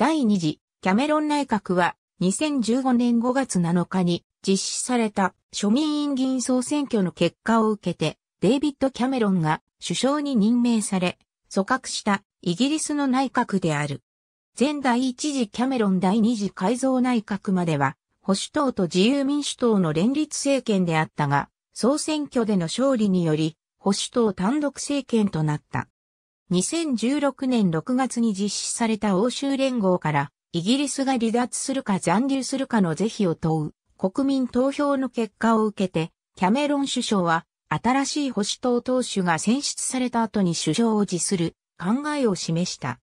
第2次キャメロン内閣は2015年5月7日に実施された庶民院議員総選挙の結果を受けてデイビッド・キャメロンが首相に任命され組閣したイギリスの内閣である。前第1次キャメロン第2次改造内閣までは保守党と自由民主党の連立政権であったが総選挙での勝利により保守党単独政権となった。2016年6月に実施された欧州連合から、イギリスが離脱するか残留するかの是非を問う国民投票の結果を受けて、キャメロン首相は、新しい保守党党首が選出された後に首相を辞する考えを示した。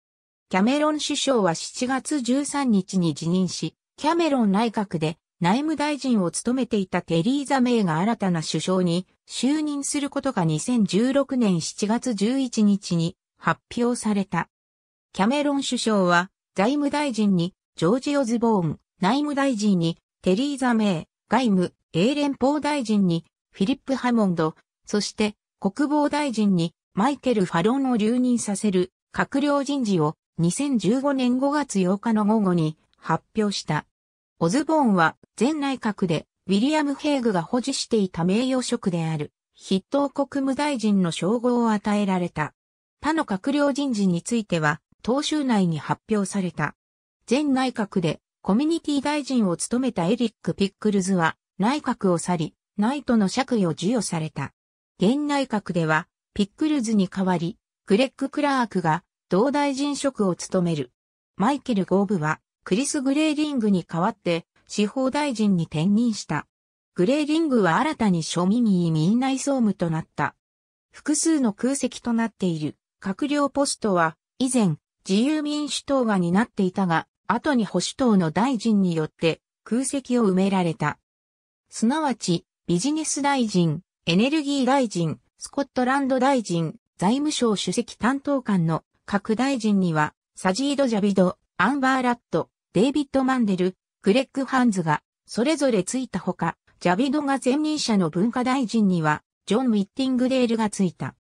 キャメロン首相は7月13日に辞任し、キャメロン内閣で内務大臣を務めていたテリーザ・メイが新たな首相に就任することが2016年7月11日に発表された。キャメロン首相は財務大臣にジョージ・オズボーン、内務大臣にテリーザ・メイ、外務、英連邦大臣にフィリップ・ハモンド、そして国防大臣にマイケル・ファロンを留任させる閣僚人事を2015年5月8日の午後に発表した。オズボーンは前内閣でウィリアム・ヘイグが保持していた名誉職である筆頭国務大臣の称号を与えられた。他の閣僚人事については、党州内に発表された。前内閣でコミュニティ大臣を務めたエリック・ピックルズは内閣を去り、ナイトの釈位を授与された。現内閣では、ピックルズに代わり、グレッグ・クラークが同大臣職を務める。マイケル・ゴーブは、クリス・グレーリングに代わって司法大臣に転任した。グレーリングは新たに庶民委員内総務となった。複数の空席となっている。閣僚ポストは、以前、自由民主党が担っていたが、後に保守党の大臣によって空席を埋められた。すなわち、ビジネス大臣、エネルギー大臣、スコットランド大臣、財務省主席担当官の各大臣には、サジード・ジャビド、アンバー・ラット、デイビッド・マンデル、クレック・ハンズが、それぞれついたほか、ジャビドが前任者の文化大臣には、ジョン・ウィッティングデールがついた。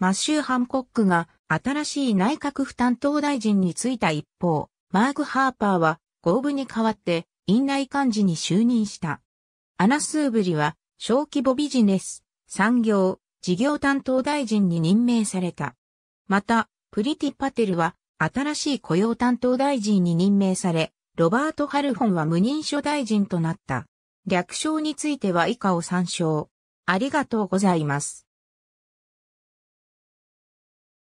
マッシュー・ハンコックが新しい内閣府担当大臣に就いた一方、マーク・ハーパーは合部に代わって院内幹事に就任した。アナスーブリは小規模ビジネス、産業、事業担当大臣に任命された。また、プリティ・パテルは新しい雇用担当大臣に任命され、ロバート・ハルホンは無認証大臣となった。略称については以下を参照。ありがとうございます。